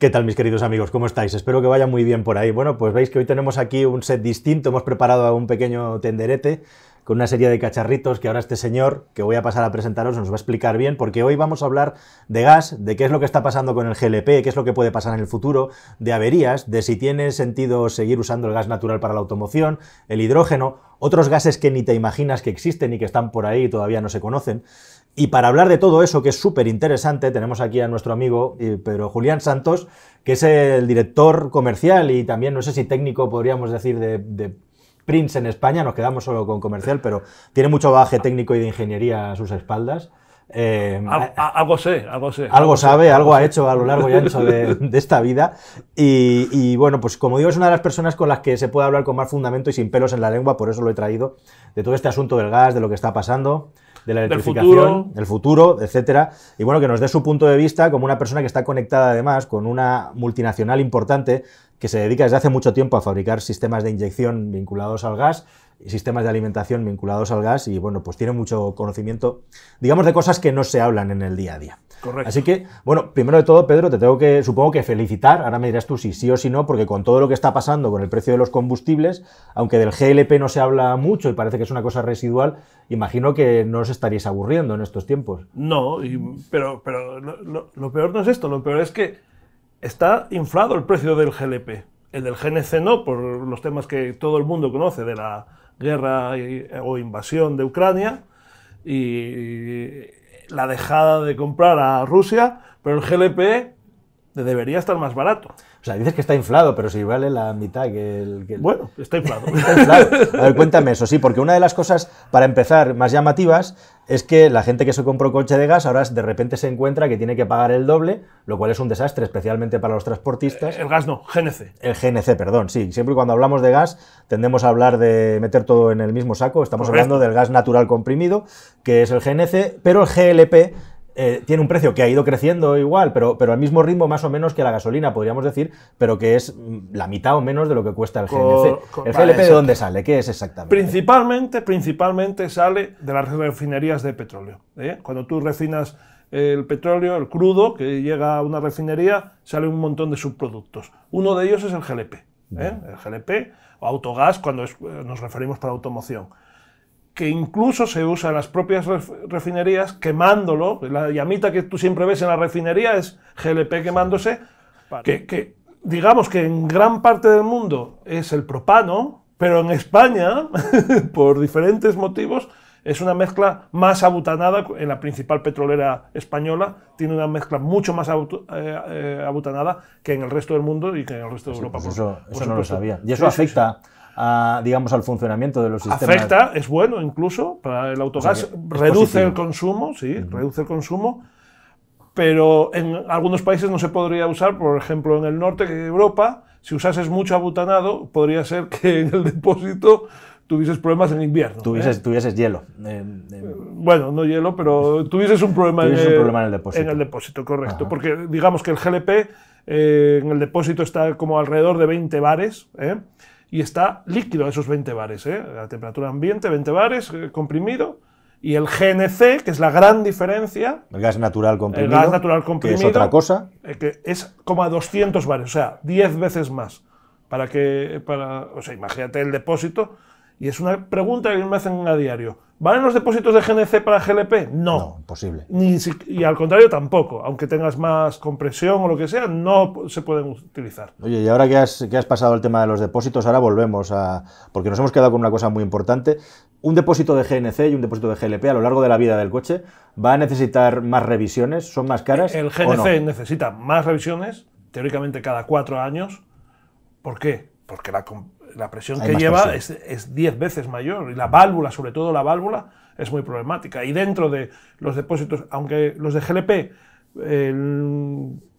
¿Qué tal mis queridos amigos? ¿Cómo estáis? Espero que vaya muy bien por ahí. Bueno, pues veis que hoy tenemos aquí un set distinto, hemos preparado un pequeño tenderete con una serie de cacharritos que ahora este señor que voy a pasar a presentaros nos va a explicar bien, porque hoy vamos a hablar de gas, de qué es lo que está pasando con el GLP, qué es lo que puede pasar en el futuro, de averías, de si tiene sentido seguir usando el gas natural para la automoción, el hidrógeno, otros gases que ni te imaginas que existen y que están por ahí y todavía no se conocen. Y para hablar de todo eso, que es súper interesante, tenemos aquí a nuestro amigo eh, Pedro Julián Santos, que es el director comercial y también, no sé si técnico, podríamos decir, de, Prince en España. Nos quedamos solo con comercial, pero tiene mucho bagaje técnico y de ingeniería a sus espaldas. Eh, algo sé, algo sé. Algo, sabe, algo, ha hecho a lo largo y ancho de, esta vida. Y, y, bueno, pues como digo, es una de las personas con las que se puede hablar con más fundamento y sin pelos en la lengua, por eso lo he traído, de todo este asunto del gas, de lo que está pasando de la electrificación, el futuro, etcétera. Y bueno, que nos dé su punto de vista como una persona que está conectada además con una multinacional importante que se dedica desde hace mucho tiempo a fabricar sistemas de inyección vinculados al gas, y sistemas de alimentación vinculados al gas y bueno, pues tiene mucho conocimiento, digamos, de cosas que no se hablan en el día a día. Correcto. Así que, bueno, primero de todo, Pedro, te tengo que, supongo que felicitar, ahora me dirás tú si sí o si no, porque con todo lo que está pasando con el precio de los combustibles, aunque del GLP no se habla mucho y parece que es una cosa residual, imagino que no os estaríais aburriendo en estos tiempos. No, pero, pero lo peor no es esto, lo peor es que está inflado el precio del GLP. El del GNC no, por los temas que todo el mundo conoce de la guerra o invasión de Ucrania y la dejada de comprar a Rusia, pero el GLP debería estar más barato. O sea, dices que está inflado, pero si vale la mitad que el... Bueno, está inflado. está inflado. A ver, cuéntame eso, sí, porque una de las cosas, para empezar, más llamativas, es que la gente que se compró coche de gas ahora de repente se encuentra que tiene que pagar el doble, lo cual es un desastre, especialmente para los transportistas. Eh, el gas no, GNC. El GNC, perdón, sí. Siempre cuando hablamos de gas tendemos a hablar de meter todo en el mismo saco. Estamos hablando del gas natural comprimido, que es el GNC, pero el GLP eh, tiene un precio que ha ido creciendo igual, pero, pero al mismo ritmo más o menos que la gasolina, podríamos decir, pero que es mm, la mitad o menos de lo que cuesta el GLP. ¿El de dónde sale? ¿Qué es exactamente? Principalmente, principalmente sale de las refinerías de petróleo. ¿eh? Cuando tú refinas el petróleo, el crudo, que llega a una refinería, sale un montón de subproductos. Uno de ellos es el GLP. ¿eh? El GLP o autogás cuando nos referimos para automoción que incluso se usa en las propias refinerías quemándolo. La llamita que tú siempre ves en la refinería es GLP quemándose, que, digamos que en gran parte del mundo es el propano, pero en España, por diferentes motivos, es una mezcla más abutanada, en la principal petrolera española tiene una mezcla mucho más eh, eh, abutanada que en el resto del mundo y que en el resto de Europa. Pues eso, no lo sabía. Y eso afecta digamos, al funcionamiento de los sistemas. Afecta, es bueno incluso para el autogás, reduce el consumo, sí, reduce el consumo, pero en algunos países no se podría usar, por ejemplo, en el norte de Europa, si usases mucho abutanado, podría ser que en el depósito tuvieses problemas en invierno. Tuvieses, ¿eh? tuvieses hielo. Eh, bueno, no hielo, pero tuvieses un problema, en, en, el depósito. En el depósito, correcto. Porque digamos que el GLP eh, en el depósito está como alrededor de 20 bares y está líquido a esos 20 bares. ¿eh? La temperatura ambiente, 20 bares, eh, comprimido. Y el GNC, que es la gran diferencia. El gas natural comprimido. El gas natural comprimido. Que es otra cosa. Eh, que es como a 200 bares, o sea, 10 veces más. Para que. Para, o sea, imagínate el depósito y es una pregunta que me hacen a diario. ¿Valen los depósitos de GNC para GLP? No. No, imposible. y al contrario tampoco. Aunque tengas más compresión o lo que sea, no se pueden utilizar. Oye, y ahora que has, pasado el tema de los depósitos, ahora volvemos a... Porque nos hemos quedado con una cosa muy importante. Un depósito de GNC y un depósito de GLP a lo largo de la vida del coche va a necesitar más revisiones, son más caras. El GNC necesita más revisiones, teóricamente cada cuatro años. ¿Por qué? Porque la, la presión que lleva es 10 veces mayor y la válvula, sobre todo la válvula, es muy problemática. Y dentro de los depósitos, aunque los de GLP, el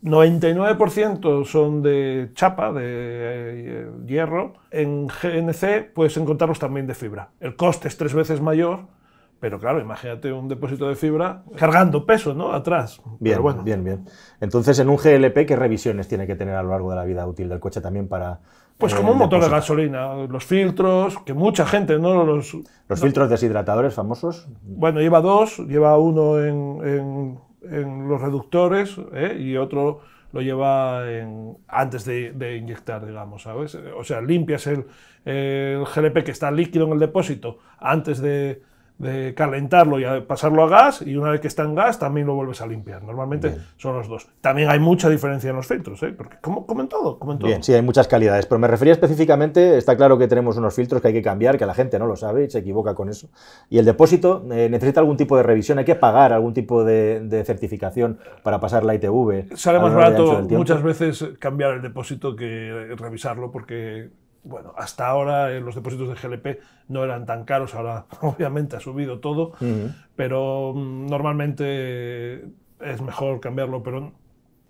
99% son de chapa, de eh, hierro, en GNC puedes encontrarlos también de fibra. El coste es tres veces mayor, pero claro, imagínate un depósito de fibra cargando peso, ¿no? Atrás. Bien, bueno. bien, bien. Entonces, en un GLP, ¿qué revisiones tiene que tener a lo largo de la vida útil del coche también para, pues eh, como un motor de, gasolina, los filtros, que mucha gente no los... ¿Los filtros deshidratadores famosos? Bueno, lleva dos, lleva uno en, los reductores ¿eh? y otro lo lleva en, antes de, inyectar, digamos, ¿sabes? O sea, limpias el GLP que está líquido en el depósito antes de, de calentarlo y a pasarlo a gas y una vez que está en gas también lo vuelves a limpiar. Normalmente son los dos. También hay mucha diferencia en los filtros, ¿eh? porque como, como, en todo, como Bien, sí, hay muchas calidades, pero me refería específicamente, está claro que tenemos unos filtros que hay que cambiar, que la gente no lo sabe y se equivoca con eso. Y el depósito eh, necesita algún tipo de revisión, hay que pagar algún tipo de, de certificación para pasar la ITV. Sale más barato muchas veces cambiar el depósito que revisarlo porque bueno, hasta ahora eh, los depósitos de GLP no eran tan caros, ahora obviamente ha subido todo, pero mm, normalmente es mejor cambiarlo, pero en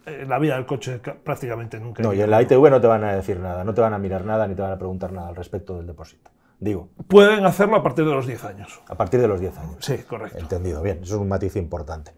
eh, la vida del coche prácticamente nunca. No, y en la ITV no te van a decir nada, no te van a mirar nada ni te van a preguntar nada al respecto del depósito. Digo. Pueden hacerlo a partir de los 10 años. A partir de los 10 años. Sí, correcto. Entendido, bien, eso es un matiz importante.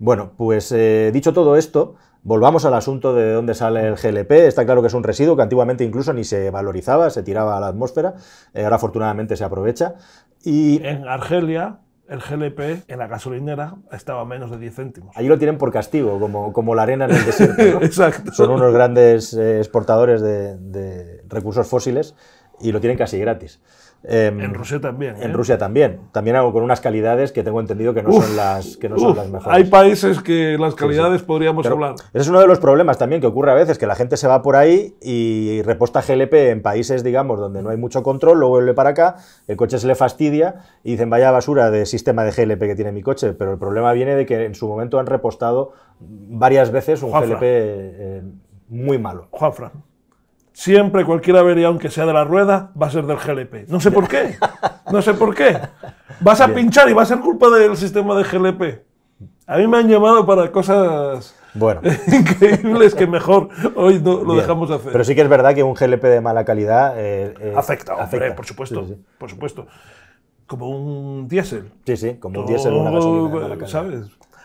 Bueno, pues eh, dicho todo esto, Volvamos al asunto de dónde sale el GLP. Está claro que es un residuo que antiguamente incluso ni se valorizaba, se tiraba a la atmósfera. Eh, ahora afortunadamente se aprovecha. Y en Argelia el GLP en la gasolinera estaba a menos de 10 céntimos. Allí lo tienen por castigo, como, como la arena en el desierto. Exacto. Son unos grandes eh, exportadores de, de recursos fósiles y lo tienen casi gratis. Em, en Rusia también. En ¿eh? Rusia también. También hago con unas calidades que tengo entendido que no, son, las, que mejores. Hay países que las calidades podríamos hablar. Ese es uno de los problemas también que ocurre a veces, que la gente se va por ahí y reposta GLP en países, digamos, donde no hay mucho control, luego vuelve para acá, el coche se le fastidia y dicen, vaya basura de sistema de GLP que tiene mi coche. Pero el problema viene de que en su momento han repostado varias veces un GLP eh, muy malo. Juanfran siempre cualquier avería, aunque sea de la rueda, va a ser del GLP. No sé por qué. No sé por qué. Vas a pinchar y va a ser culpa del sistema de GLP. A mí me han llamado para cosas bueno. increíbles que mejor hoy no lo dejamos hacer. Pero sí que es verdad que un GLP de mala calidad eh, eh, afecta, por supuesto, por supuesto. Como un diésel. Sí, sí, como un diésel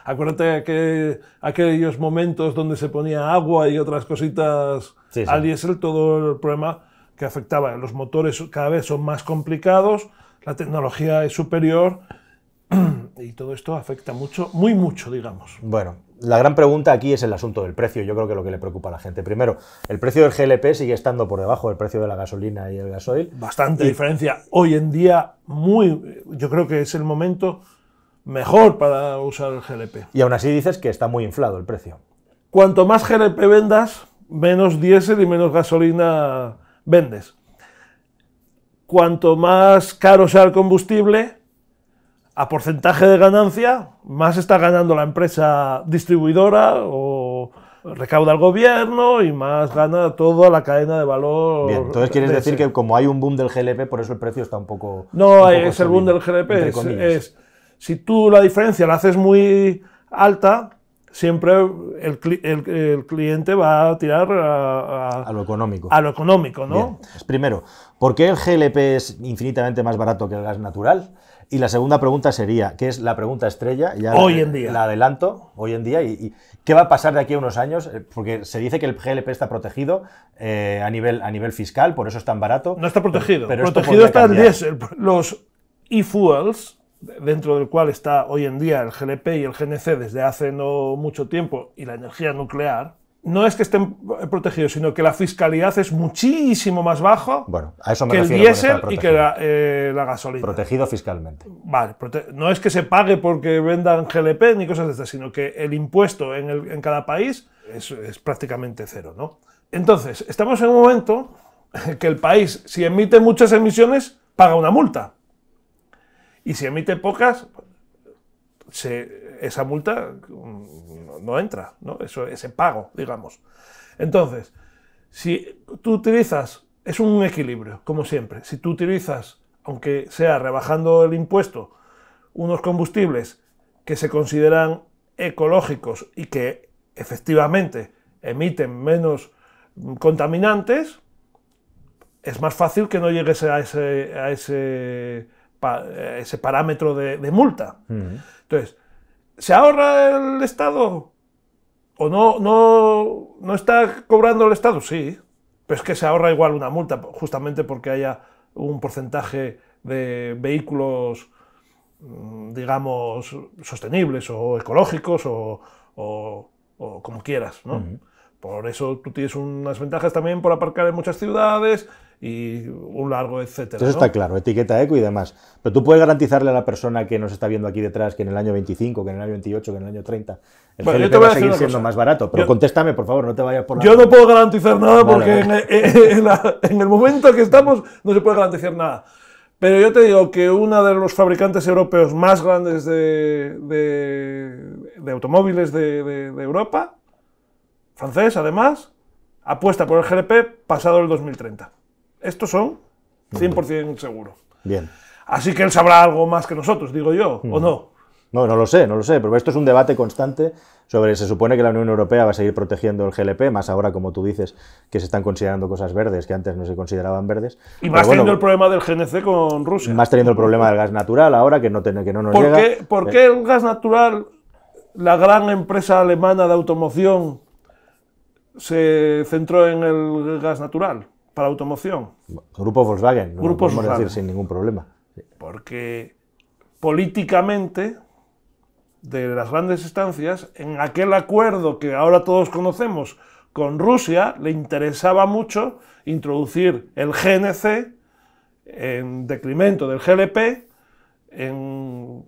Acuérdate que aquellos momentos donde se ponía agua y otras cositas al diésel, todo el problema que afectaba. Los motores cada vez son más complicados, la tecnología es superior y todo esto afecta mucho, muy mucho, digamos. Bueno, la gran pregunta aquí es el asunto del precio. Yo creo que lo que le preocupa a la gente. Primero, el precio del GLP sigue estando por debajo del precio de la gasolina y el gasoil. Bastante diferencia. Hoy en día, muy, yo creo que es el momento mejor para usar el GLP. Y aún así dices que está muy inflado el precio. Cuanto más GLP vendas, menos diésel y menos gasolina vendes. Cuanto más caro sea el combustible, a porcentaje de ganancia, más está ganando la empresa distribuidora o recauda el gobierno y más gana toda la cadena de valor. entonces quieres decir que como hay un boom del GLP, por eso el precio está un poco... No, es el boom del GLP, es si tú la diferencia la haces muy alta, siempre el, cliente va a tirar a, lo económico. A lo económico, ¿no? Pues primero, ¿por qué el GLP es infinitamente más barato que el gas natural? Y la segunda pregunta sería, que es la pregunta estrella, ya hoy la, en día. la adelanto, hoy en día, y, qué va a pasar de aquí a unos años, eh, porque se dice que el GLP está protegido eh, a, nivel, a nivel fiscal, por eso es tan barato. No está protegido, pero, protegido está el diésel, los e-fuels dentro del cual está hoy en día el GLP y el GNC desde hace no mucho tiempo, y la energía nuclear, no es que estén protegidos, sino que la fiscalidad es muchísimo más baja bueno, a eso me que el diésel y que eh, la, gasolina. Protegido fiscalmente. Vale, no es que se pague porque vendan GLP ni cosas de estas, sino que el impuesto en, el, en cada país es, es, prácticamente cero. ¿no? Entonces, estamos en un momento en que el país, si emite muchas emisiones, paga una multa. Y si emite pocas, esa multa no, entra, ¿no? Eso, ese pago, digamos. Entonces, si tú utilizas, es un equilibrio, como siempre, si tú utilizas, aunque sea rebajando el impuesto, unos combustibles que se consideran ecológicos y que efectivamente emiten menos contaminantes, es más fácil que no llegues a ese, a ese eh, ese parámetro de, multa. Entonces, ¿se ahorra el Estado? ¿O no, no, está cobrando el Estado? Sí, pero es que se ahorra igual una multa, justamente porque haya un porcentaje de vehículos, mm, digamos, sostenibles o ecológicos o, como quieras, Por eso tú tienes unas ventajas también por aparcar en muchas ciudades y un largo, etcétera. Eso está claro, etiqueta eco y demás. Pero tú puedes garantizarle a la persona que nos está viendo aquí detrás que en el año 25, que en el año 28, que en el año 30, el GLP va a seguir siendo más barato. Pero contéstame, por favor, no te vayas por la... Yo no puedo garantizar nada porque En, en, momento en el momento que estamos no se puede garantizar nada. Pero yo te digo que uno de los fabricantes europeos más grandes de, de, automóviles de, de, Europa, francés además, apuesta por el GLP pasado el 2030 estos son 100% seguro. Bien. Así que él sabrá algo más que nosotros, digo yo, ¿o no? No, no lo sé, no lo sé, pero esto es un debate constante sobre, se supone que la Unión Europea va a seguir protegiendo el GLP, más ahora, como tú dices, que se están considerando cosas verdes que antes no se consideraban verdes. Y más teniendo el problema del GNC con Rusia. Más teniendo el problema del gas natural ahora, que no, tiene que no nos ¿Por eh. qué el gas natural, la gran empresa alemana de automoción, se centró en el gas natural? la automoción? Grupo Volkswagen, no Grupo decir sin ningún problema. Porque políticamente, de las grandes estancias, en aquel acuerdo que ahora todos conocemos con Rusia, le interesaba mucho introducir el GNC en decremento del GLP en,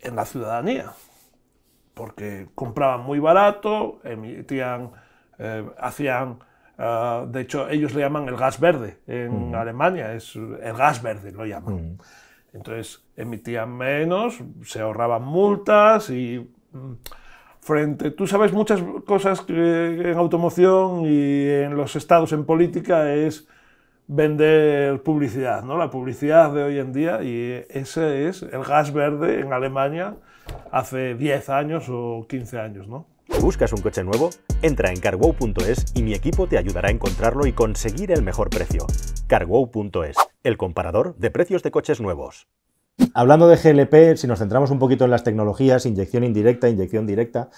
en la ciudadanía, porque compraban muy barato, emitían, eh, hacían Ah, de hecho, ellos le llaman el gas verde en Alemania, es el gas verde lo llaman. Entonces emitían menos, se ahorraban multas y mm, frente. Tú sabes muchas cosas que en automoción y en los estados en política es vender publicidad, ¿no? La publicidad de hoy en día y ese es el gas verde en Alemania hace 10 años o 15 años, ¿no? buscas un coche nuevo, entra en carwow.es y mi equipo te ayudará a encontrarlo y conseguir el mejor precio. carwow.es, el comparador de precios de coches nuevos. Hablando de GLP, si nos centramos un poquito en las tecnologías, inyección indirecta, inyección directa,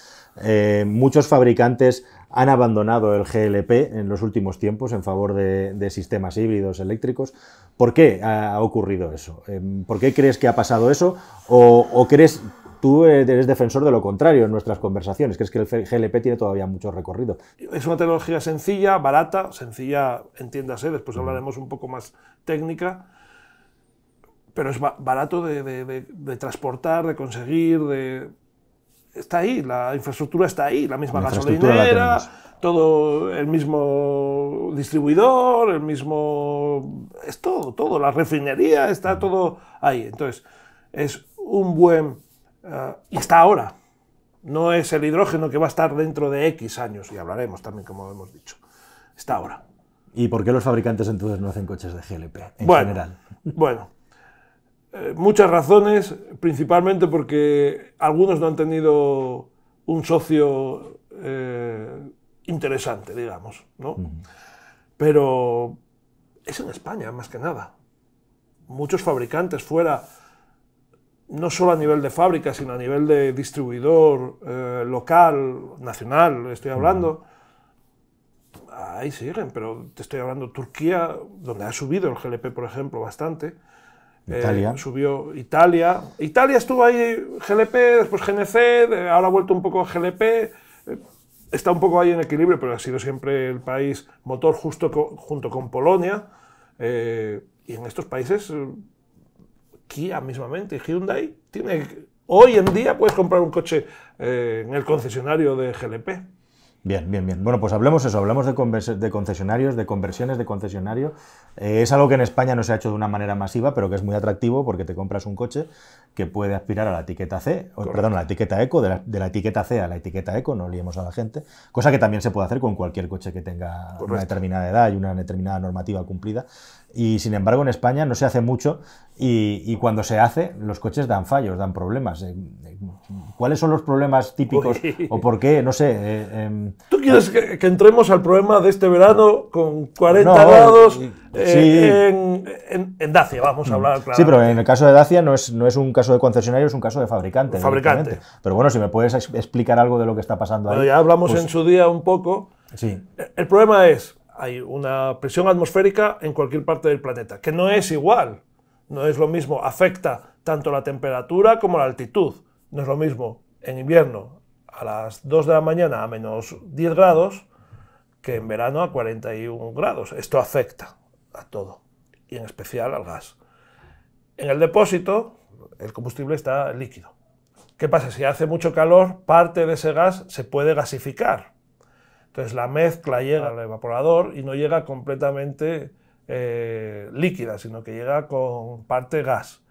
eh, muchos fabricantes han abandonado el GLP en los últimos tiempos en favor de, sistemas híbridos eléctricos. ¿Por qué ha ocurrido eso? Eh, ¿Por qué crees que ha pasado eso? ¿O, o crees Tú e-, eres defensor de lo contrario en nuestras conversaciones, que es que el GLP tiene todavía mucho recorrido. Es una tecnología sencilla, barata, sencilla, entiéndase, después hablaremos un poco más técnica, pero es barato de, transportar, de conseguir, de... Está ahí, la infraestructura está ahí, la misma gasolinera, todo el mismo distribuidor, el mismo... Es todo, todo, la refinería, está todo ahí. Entonces, es un buen y ah, está ahora. No es el hidrógeno que va a estar dentro de X años, y hablaremos también, como hemos dicho. Está ahora. ¿Y por qué los fabricantes entonces no hacen coches de GLP en general? Bueno, eh, muchas razones, principalmente porque algunos no han tenido un socio eh, interesante, digamos, ¿no? Pero es en España, más que nada. Muchos fabricantes fuera no solo a nivel de fábrica, sino a nivel de distribuidor eh, local, nacional, estoy hablando, ahí siguen, pero te estoy hablando Turquía, donde ha subido el GLP, por ejemplo, bastante. Eh, Italia. subió Italia. Italia estuvo ahí GLP, después GNC, ahora ha vuelto un poco GLP. Eh, está un poco ahí en equilibrio, pero ha sido siempre el país motor justo junto con Polonia. y en estos países Kia mismamente, Hyundai, tiene, hoy en día puedes comprar un coche eh, en el concesionario de GLP. Bien, bien, bien. Bueno, pues hablemos eso, hablamos de, de concesionarios, de conversiones de concesionario. Eh, es algo que en España no se ha hecho de una manera masiva, pero que es muy atractivo porque te compras un coche que puede aspirar a la etiqueta C, o, perdón, a la etiqueta eco, de la, etiqueta C a la etiqueta eco, no liemos a la gente, cosa que también se puede hacer con cualquier coche que tenga una determinada edad y una determinada normativa cumplida y sin embargo en España no se hace mucho y, cuando se hace los coches dan fallos, dan problemas. Eh, eh, ¿Cuáles son los problemas típicos o por qué? No sé. Eh, em, ¿Tú quieres que, entremos al problema de este verano con 40 grados en, en, Dacia? Vamos a mm. hablar claro. Sí, pero en el caso de Dacia no es, no es un caso de concesionario, es un caso de fabricante. Fabricante. Pero bueno, si me puedes explicar algo de lo que está pasando ahí. ya hablamos pues en su día un poco. Sí. El problema es hay una presión atmosférica en cualquier parte del planeta, que no es igual, no es lo mismo, afecta tanto la temperatura como la altitud, no es lo mismo en invierno a las 2 de la mañana a menos 10 grados que en verano a 41 grados. Esto afecta a todo, y en especial al gas. En el depósito, el combustible está líquido. ¿Qué pasa? Si hace mucho calor, parte de ese gas se puede gasificar entonces la mezcla llega al evaporador y no llega completamente eh, líquida, sino que llega con parte gas.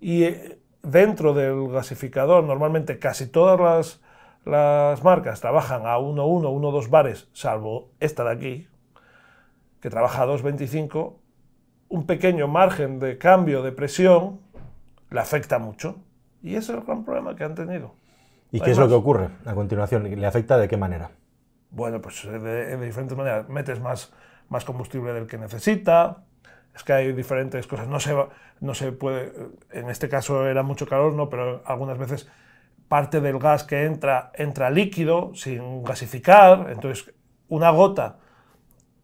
Y eh, dentro del gasificador, normalmente casi todas las, marcas trabajan a 1.1, 1.2 bares, salvo esta de aquí, que trabaja a 2.25, un pequeño margen de cambio de presión le afecta mucho. Y ese es el gran problema que han tenido. ¿Y qué es lo que ocurre a continuación? ¿Le afecta de qué manera? bueno, pues eh, eh, de, diferentes maneras. Metes más, más combustible del que necesita, es que hay diferentes cosas. No se, no se puede, eh, en este caso era mucho calor, ¿no? pero algunas veces parte del gas que entra entra líquido sin gasificar, entonces una gota,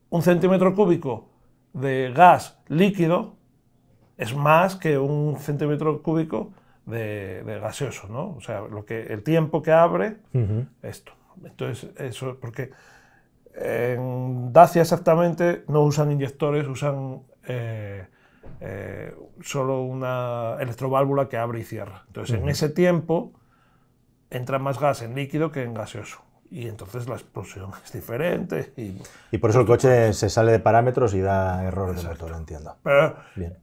un centímetro cúbico de gas líquido es más que un centímetro cúbico de, gaseoso, ¿no? O sea, lo que, el tiempo que abre esto. Entonces, eso, porque en Dacia exactamente no usan inyectores, usan eh, eh, solo una electroválvula que abre y cierra. Entonces, en ese tiempo entra más gas en líquido que en gaseoso. Y entonces la explosión es diferente. Y, por eso el coche se sale de parámetros y da errores de motor, entiendo.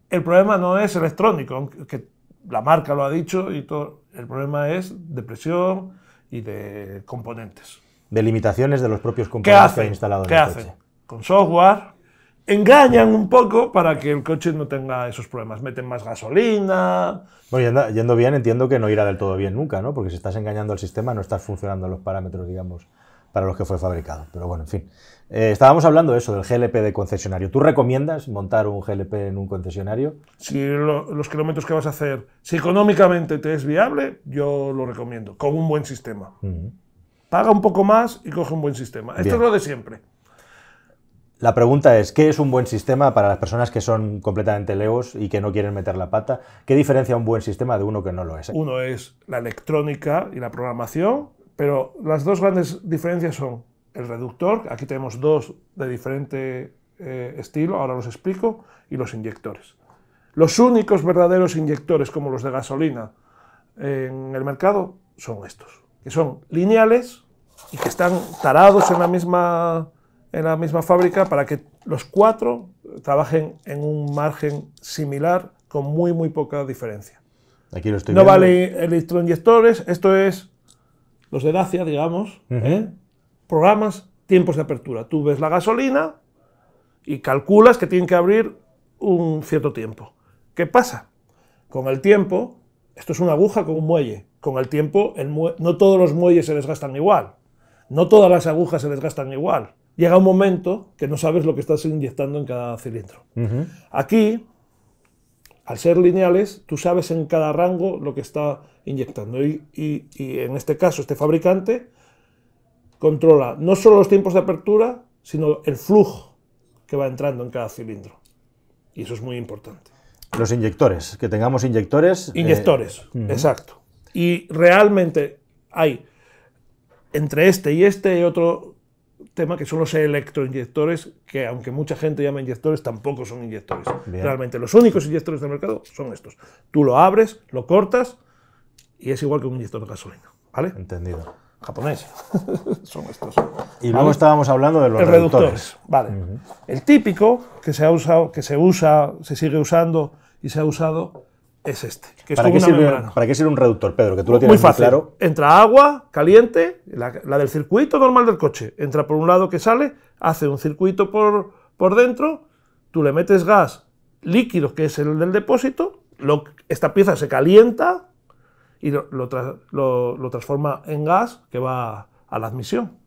el problema no es electrónico, aunque la marca lo ha dicho y todo. El problema es de presión y de componentes. De limitaciones de los propios componentes que han instalado en el Coche. Con software engañan un poco para que el coche no tenga esos problemas. Meten más gasolina. yendo, yendo, bien, entiendo que no irá del todo bien nunca, ¿no? Porque si estás engañando al sistema, no estás funcionando los parámetros, digamos, para los que fue fabricado. Pero bueno, en fin. Eh, estábamos hablando de eso, del GLP de concesionario. ¿Tú recomiendas montar un GLP en un concesionario? Si los kilómetros que vas a hacer, si económicamente te es viable, yo lo recomiendo, con un buen sistema. Paga un poco más y coge un buen sistema. Esto es lo de siempre. La pregunta es, ¿qué es un buen sistema para las personas que son completamente leos y que no quieren meter la pata? ¿Qué diferencia un buen sistema de uno que no lo es? Uno es la electrónica y la programación pero las dos grandes diferencias son el reductor, aquí tenemos dos de diferente eh, estilo, ahora los explico, y los inyectores. Los únicos verdaderos inyectores como los de gasolina en el mercado son estos, que son lineales y que están tarados en la misma, en la misma fábrica para que los cuatro trabajen en un margen similar con muy, muy poca diferencia. Aquí lo estoy no vale electroinyectores, esto es los de Dacia, digamos, ¿eh? programas tiempos de apertura. Tú ves la gasolina y calculas que tienen que abrir un cierto tiempo. ¿Qué pasa? Con el tiempo, esto es una aguja con un muelle. Con el tiempo, no todos los muelles se desgastan igual. No todas las agujas se desgastan igual. Llega un momento que no sabes lo que estás inyectando en cada cilindro. Aquí al ser lineales, tú sabes en cada rango lo que está inyectando. Y, en este caso, este fabricante controla no solo los tiempos de apertura, sino el flujo que va entrando en cada cilindro. Y eso es muy importante. Los inyectores, que tengamos inyectores. Eh, inyectores, exacto. Y realmente hay entre este y este y otro tema que son los electroinyectores, que aunque mucha gente llama inyectores, tampoco son inyectores. Realmente los únicos inyectores del mercado son estos. Tú lo abres, lo cortas y es igual que un inyector de gasolina. ¿Vale? Entendido. Japonés. son estos. Y luego estábamos hablando de los reductores. Vale. El típico que se ha usado, que se usa, se sigue usando y se ha usado es este. ¿Para, qué sirve, ¿Para, qué sirve, un reductor, Pedro? Que tú lo tienes muy, fácil. claro. Entra agua caliente, la, del circuito normal del coche. Entra por un lado que sale, hace un circuito por, por dentro, tú le metes gas líquido, que es el del depósito, esta pieza se calienta y lo, transforma en gas que va a la admisión.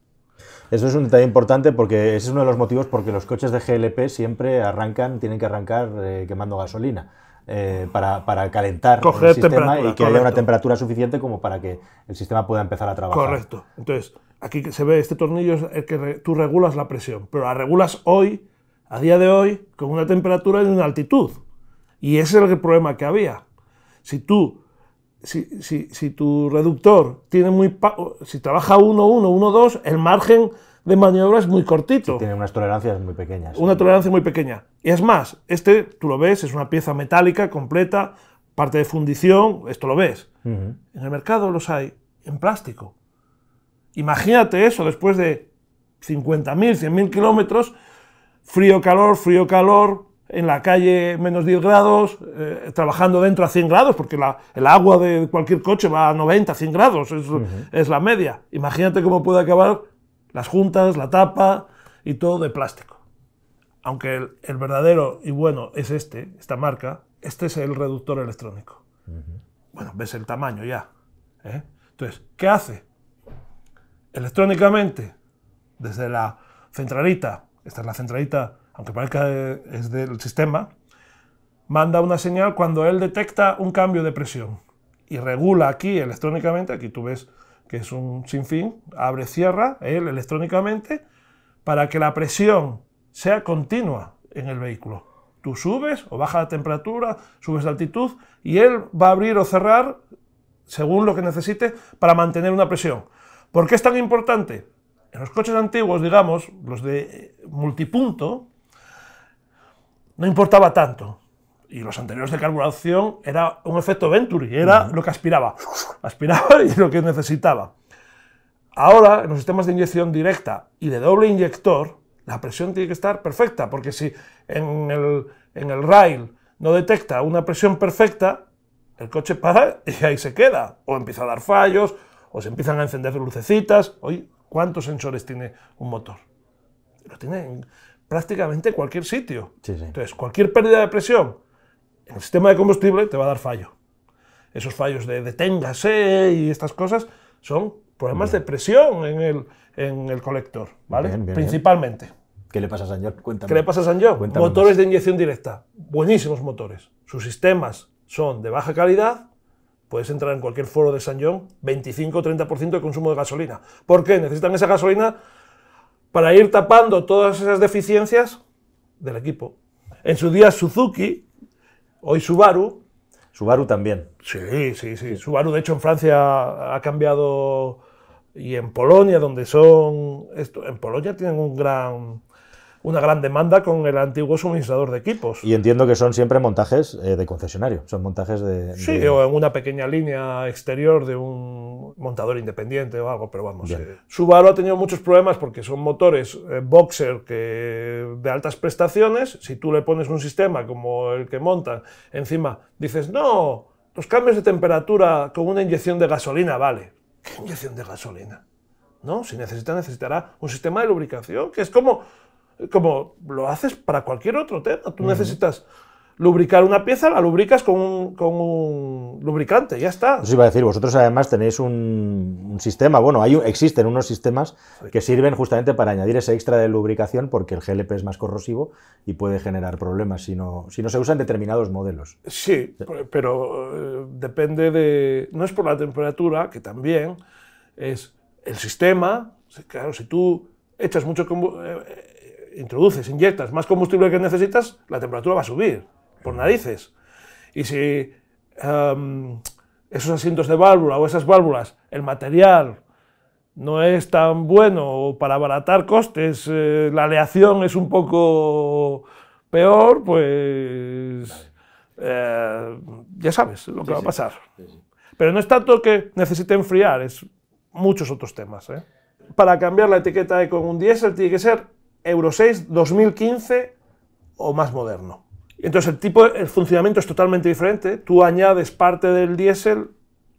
Eso es un detalle importante porque ese es uno de los motivos porque los coches de GLP siempre arrancan, tienen que arrancar eh, quemando gasolina eh, para, calentar el sistema y que haya una temperatura suficiente como para que el sistema pueda empezar a trabajar. Correcto. Entonces, aquí se ve este tornillo es el que tú regulas la presión, pero la regulas hoy, a día de hoy, con una temperatura y una altitud. Y ese es el problema que había. Si tú si, si, tu reductor tiene muy si trabaja 1, 1, 1, 2, el margen de maniobras muy cortito. tiene unas tolerancias muy pequeñas. Una tolerancia muy pequeña. Y es más, este, tú lo ves, es una pieza metálica completa, parte de fundición, esto lo ves. En el mercado los hay en plástico. Imagínate eso después de 50.000, 100.000 kilómetros, frío, calor, frío, calor, en la calle menos 10 grados, eh, trabajando dentro a 100 grados, porque el agua de cualquier coche va a 90, 100 grados, es la media. Imagínate cómo puede acabar las juntas, la tapa y todo de plástico. Aunque el, verdadero y bueno es este, esta marca, este es el reductor electrónico. Bueno, ves el tamaño ya. ¿eh? Entonces, ¿qué hace? Electrónicamente, desde la centralita, esta es la centralita, aunque parezca es del sistema, manda una señal cuando él detecta un cambio de presión y regula aquí electrónicamente, aquí tú ves que es un sinfín, abre, cierra él electrónicamente, para que la presión sea continua en el vehículo. Tú subes o bajas la temperatura, subes la altitud y él va a abrir o cerrar según lo que necesite para mantener una presión. ¿Por qué es tan importante? En los coches antiguos, digamos, los de multipunto, no importaba tanto y los anteriores de carburación era un efecto Venturi, era lo que aspiraba, aspiraba y lo que necesitaba. Ahora, en los sistemas de inyección directa y de doble inyector, la presión tiene que estar perfecta, porque si en el, en el rail no detecta una presión perfecta, el coche para y ahí se queda, o empieza a dar fallos, o se empiezan a encender lucecitas. Hoy, ¿cuántos sensores tiene un motor? Lo tiene en prácticamente cualquier sitio. Entonces, cualquier pérdida de presión el sistema de combustible te va a dar fallo. Esos fallos de deténgase y estas cosas son problemas de presión en el, en el colector, ¿vale? Principalmente. ¿Qué le pasa a San ¿Qué le pasa a motores de inyección directa. Buenísimos motores. Sus sistemas son de baja calidad. Puedes entrar en cualquier foro de San John, 25 o 30% de consumo de gasolina. ¿Por qué? Necesitan esa gasolina para ir tapando todas esas deficiencias del equipo. En su día Suzuki Hoy Subaru, Subaru también. Sí, sí, sí, Subaru, de hecho, en Francia ha cambiado y en Polonia, donde son. en Polonia tienen un gran una gran demanda con el antiguo suministrador de equipos. Y entiendo que son siempre montajes eh, de concesionario, son montajes de... Sí, o en una pequeña línea exterior de un montador independiente o algo, pero vamos. Eh, Subaru ha tenido muchos problemas porque son motores eh, boxer que, de altas prestaciones. Si tú le pones un sistema como el que montan, encima dices, no, los cambios de temperatura con una inyección de gasolina, vale. ¿Qué inyección de gasolina? No, si necesita, necesitará un sistema de lubricación, que es como, como lo haces para cualquier otro tema. Tú necesitas lubricar una pieza, la lubricas con un, lubricante, ya está. Eso iba a decir, vosotros además tenéis un, sistema, bueno, hay, existen unos sistemas que sirven justamente para añadir ese extra de lubricación porque el GLP es más corrosivo y puede generar problemas si no, si no se usan determinados modelos. Sí, pero eh, depende de... No es por la temperatura, que también es el sistema, claro, si tú echas mucho... Eh, eh, introduces, inyectas más combustible que necesitas, la temperatura va a subir por narices. Y si em, esos asientos de válvula o esas válvulas, el material no es tan bueno para abaratar costes, eh, la aleación es un poco peor, pues eh, ya sabes lo que va a pasar. Pero no es tanto que necesite enfriar, es muchos otros temas. ¿eh? Para cambiar la etiqueta de con un diésel tiene que ser Euro 6 2015 o más moderno. Entonces el tipo, el funcionamiento es totalmente diferente. Tú añades parte del diésel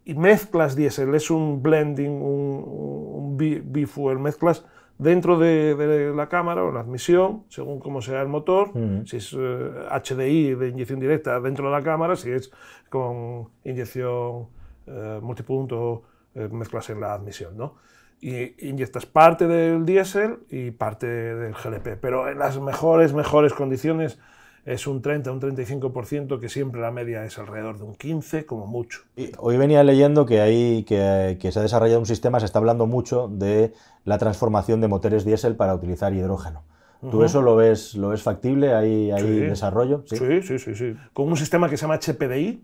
y mezclas diésel. Es un blending, un, un bifuel, mezclas dentro de, la cámara o la admisión, según cómo sea el motor, si es HDI eh, de inyección directa dentro de la cámara, si es con inyección eh, multipunto, eh, mezclas en la admisión, ¿no? Y inyectas parte del diésel y parte del GLP, pero en las mejores, mejores condiciones es un 30, un 35%, que siempre la media es alrededor de un 15, como mucho. hoy venía leyendo que, hay, que, se ha desarrollado un sistema, se está hablando mucho de la transformación de motores diésel para utilizar hidrógeno. ¿Tú eso lo ves, lo es factible? ¿Hay, desarrollo? ¿Sí? ¿Sí? sí, sí, Con un sistema que se llama HPDI,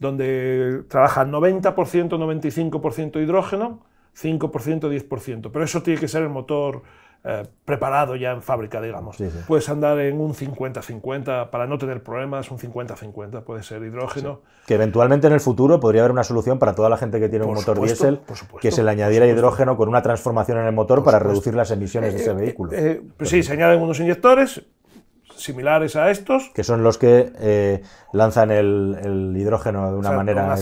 donde trabaja 90%, 95% hidrógeno, 5%, 10%. Pero eso tiene que ser el motor eh, preparado ya en fábrica, digamos. Puedes andar en un 50-50 para no tener problemas, un 50-50 puede ser hidrógeno. Que eventualmente en el futuro podría haber una solución para toda la gente que tiene un motor diésel que se le añadiera hidrógeno con una transformación en el motor para reducir las emisiones de eh, ese eh, vehículo. Pues sí, se añaden unos inyectores similares a estos. Que son los que lanzan el, hidrógeno de una manera una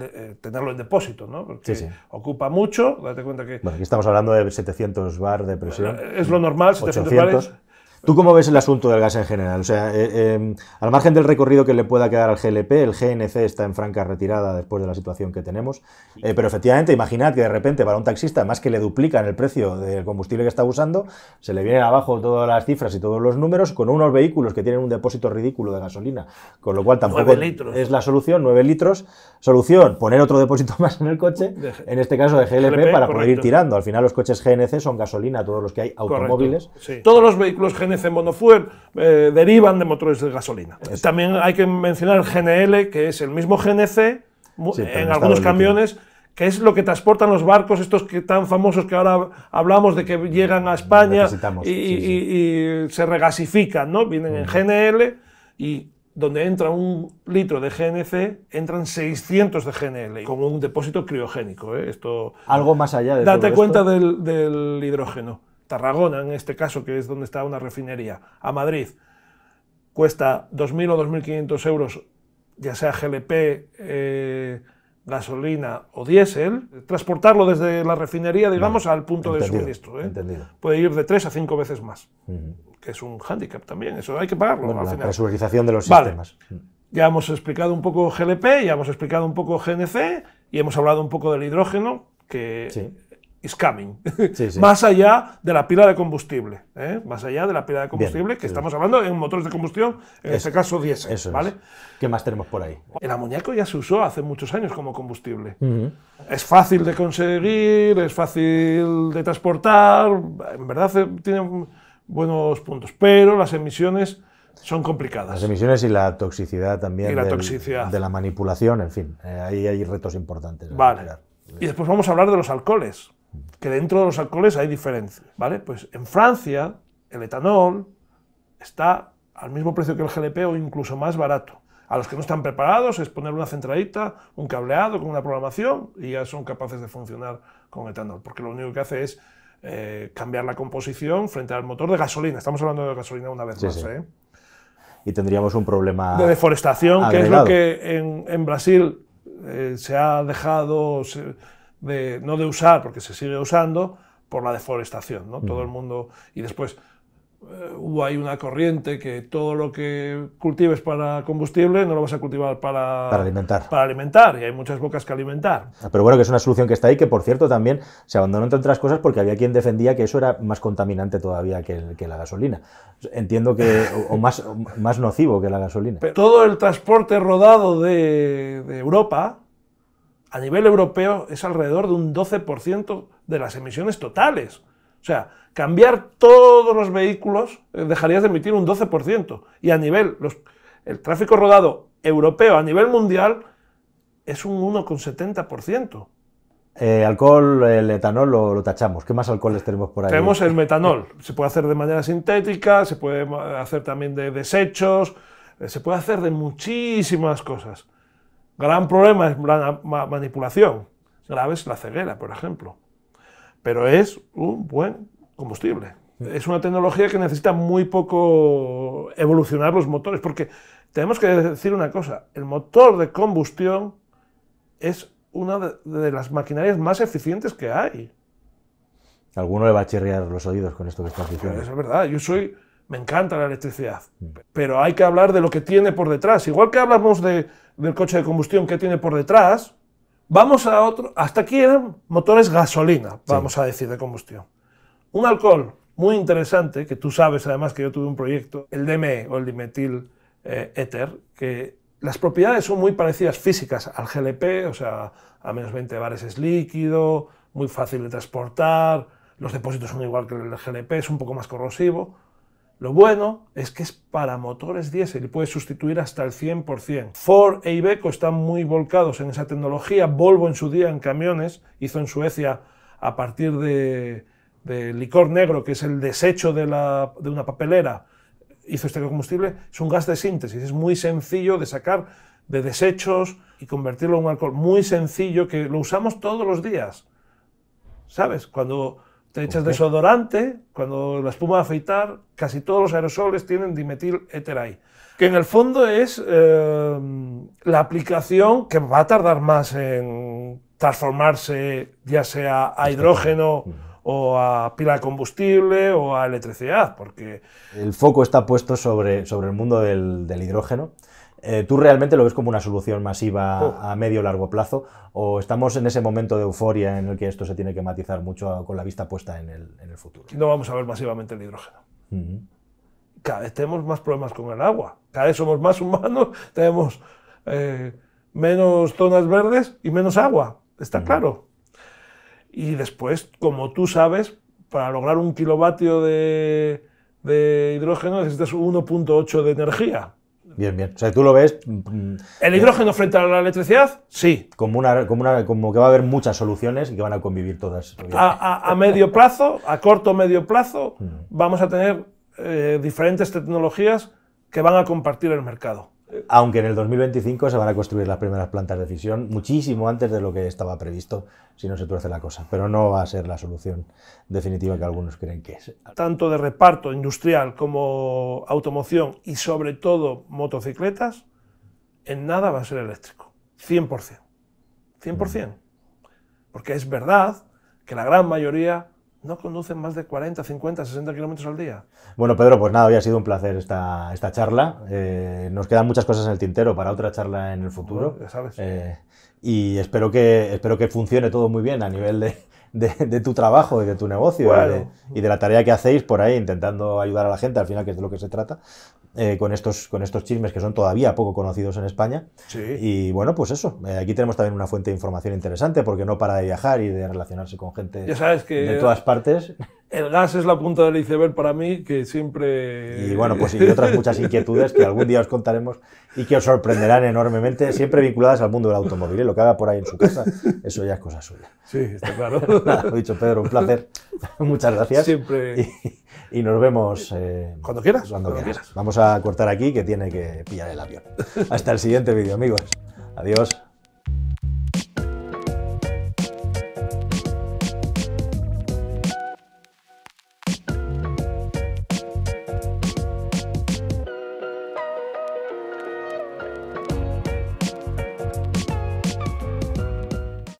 eh, tenerlo en depósito, ¿no? Porque ocupa mucho, date cuenta que... Bueno, aquí estamos hablando de 700 bar de presión. Eh, es lo normal, 700 bar ¿Tú cómo ves el asunto del gas en general? O sea, eh, eh, al margen del recorrido que le pueda quedar al GLP, el GNC está en franca retirada después de la situación que tenemos, eh, pero efectivamente, imaginad que de repente para un taxista, más que le duplican el precio del combustible que está usando, se le vienen abajo todas las cifras y todos los números con unos vehículos que tienen un depósito ridículo de gasolina, con lo cual tampoco es la solución, 9 litros. Solución, poner otro depósito más en el coche, en este caso de GLP, para poder ir tirando. Al final los coches GNC son gasolina, todos los que hay, automóviles. Todos los vehículos GNC monofuel eh, derivan de motores de gasolina. También hay que mencionar el GNL, que es el mismo GNC en algunos camiones que es lo que transportan los barcos, estos que tan famosos que ahora hablamos de que llegan a España y, se regasifican, ¿no? Vienen en GNL y donde entra un litro de GNC, entran 600 de GNL, con un depósito criogénico. ¿eh? Esto, Algo más allá de Date cuenta del hidrógeno. Tarragona en este caso, que es donde está una refinería, a Madrid, cuesta 2.000 o 2.500 euros, ya sea GLP, eh, gasolina o diésel, transportarlo desde la refinería, digamos, al punto de suministro. ¿eh? Puede ir de tres a cinco veces más, que es un hándicap también, eso hay que pagarlo. la de los sistemas. Mm. Ya hemos explicado un poco GLP, ya hemos explicado un poco GNC y hemos hablado un poco del hidrógeno, que is coming. más allá de la pila de combustible. ¿eh? Más allá de la pila de combustible, que estamos hablando en motores de combustión, en este caso diésel. ¿vale? ¿Qué más tenemos por ahí? El amoníaco ya se usó hace muchos años como combustible. Es fácil de conseguir, es fácil de transportar, en verdad eh, tiene buenos puntos, pero las emisiones son complicadas. Las emisiones y la toxicidad también. la toxicidad. De la manipulación, en fin, eh, ahí hay retos importantes. Vale. Y después vamos a hablar de los alcoholes que dentro de los alcoholes hay diferencias, ¿vale? Pues en Francia el etanol está al mismo precio que el GLP o incluso más barato. A los que no están preparados es poner una centralita, un cableado con una programación y ya son capaces de funcionar con etanol, porque lo único que hace es eh, cambiar la composición frente al motor de gasolina. Estamos hablando de gasolina una vez más. ¿eh? Y tendríamos un problema. De deforestación, que es lo que en, Brasil eh, se ha dejado no de usar, porque se sigue usando, por la deforestación. ¿no? Todo el mundo. Y después hay eh, hubo ahí una corriente que todo lo que cultives para combustible no lo vas a cultivar para, alimentar. Para alimentar, y hay muchas bocas que alimentar. Ah, pero bueno, que es una solución que está ahí, que por cierto también se abandonó entre otras cosas porque había quien defendía que eso era más contaminante todavía que, la gasolina. Entiendo que, o, más, más nocivo que la gasolina. todo el transporte rodado de Europa a nivel europeo es alrededor de un 12% de las emisiones totales. O sea, cambiar todos los vehículos eh, dejarías de emitir un 12%. Y a nivel, los, el tráfico rodado europeo a nivel mundial es un 1,70%. Eh, alcohol, el etanol lo, lo, tachamos. ¿Qué más alcoholes tenemos por ahí? Tenemos el metanol. Se puede hacer de manera sintética, se puede hacer también de desechos, eh, se puede hacer de muchísimas cosas. Gran problema es la manipulación. Grave es la ceguera, por ejemplo. Pero es un buen combustible. Es una tecnología que necesita muy poco evolucionar los motores, porque tenemos que decir una cosa, el motor de combustión es una de, las maquinarias más eficientes que hay. Alguno le va a chirriar los oídos con esto que estás diciendo. Es verdad, yo soy me encanta la electricidad, mm. pero hay que hablar de lo que tiene por detrás. Igual que hablamos del coche de combustión que tiene por detrás, vamos a otro. Hasta aquí eran motores gasolina, vamos a decir, de combustión. Un alcohol muy interesante, que tú sabes además que yo tuve un proyecto, el DME o el dimetil eh, éter, que las propiedades son muy parecidas físicas al GLP, o sea, a menos 20 bares es líquido, muy fácil de transportar, los depósitos son igual que el GLP, es un poco más corrosivo lo bueno es que es para motores diésel y puede sustituir hasta el 100%. Ford e Iveco están muy volcados en esa tecnología. Volvo en su día en camiones hizo en Suecia a partir de, licor negro, que es el desecho de, de una papelera, hizo este combustible. Es un gas de síntesis, es muy sencillo de sacar de desechos y convertirlo en un alcohol. Muy sencillo que lo usamos todos los días. ¿Sabes? Cuando te echas desodorante, cuando la espuma a afeitar, casi todos los aerosoles tienen dimetil ahí. que en el fondo es eh, la aplicación que va a tardar más en transformarse ya sea a hidrógeno o a pila de combustible o a electricidad, porque... El foco está puesto sobre, sobre el mundo del, del hidrógeno eh, ¿Tú realmente lo ves como una solución masiva oh. a medio o largo plazo? ¿O estamos en ese momento de euforia en el que esto se tiene que matizar mucho con la vista puesta en el, futuro? No vamos a ver masivamente el hidrógeno. Cada vez tenemos más problemas con el agua. Cada vez somos más humanos, tenemos eh, menos zonas verdes y menos agua. Está claro. Y después, como tú sabes, para lograr un kilovatio de, de hidrógeno necesitas 1.8 de energía. Bien, bien. O sea, tú lo ves. Mm, ¿El eh, hidrógeno frente a la electricidad? Sí. Como, como, que va a haber muchas soluciones y que van a convivir todas. A, medio plazo, a corto medio plazo, mm. vamos a tener eh, diferentes tecnologías que van a compartir el mercado aunque en el 2025 se van a construir las primeras plantas de fisión, muchísimo antes de lo que estaba previsto, si no se tuerce la cosa. Pero no va a ser la solución definitiva que algunos creen que es. Tanto de reparto industrial como automoción y sobre todo motocicletas, en nada va a ser eléctrico. 100%. 100%. Mm. Porque es verdad que la gran mayoría no conducen más de 40, 50, 60 kilómetros al día. Bueno, Pedro, pues nada, hoy ha sido un placer esta, esta charla. Eh, nos quedan muchas cosas en el tintero para otra charla en el futuro. sabes. Eh, y espero que, espero que funcione todo muy bien a nivel de, tu trabajo y de tu negocio y, eh, de, y, de, la tarea que hacéis por ahí, intentando ayudar a la gente, al final, que es de lo que se trata. Eh, con, estos, con estos chismes que son todavía poco conocidos en España. Y bueno, pues eso. Eh, aquí tenemos también una fuente de información interesante porque no para de viajar y de relacionarse con gente de todas partes. El gas es la punta del iceberg para mí, que siempre. Y bueno, pues y otras muchas inquietudes que algún día os contaremos y que os sorprenderán enormemente, siempre vinculadas al mundo del automóvil. Y ¿eh? lo que haga por ahí en su casa, eso ya es cosa suya. Sí, está claro. lo dicho, Pedro, un placer. Muchas gracias. Siempre. Y nos vemos. Eh, cuando quieras. Cuando, quieras. Vamos a cortar aquí que tiene que pillar el avión. Hasta el siguiente vídeo, amigos. Adiós.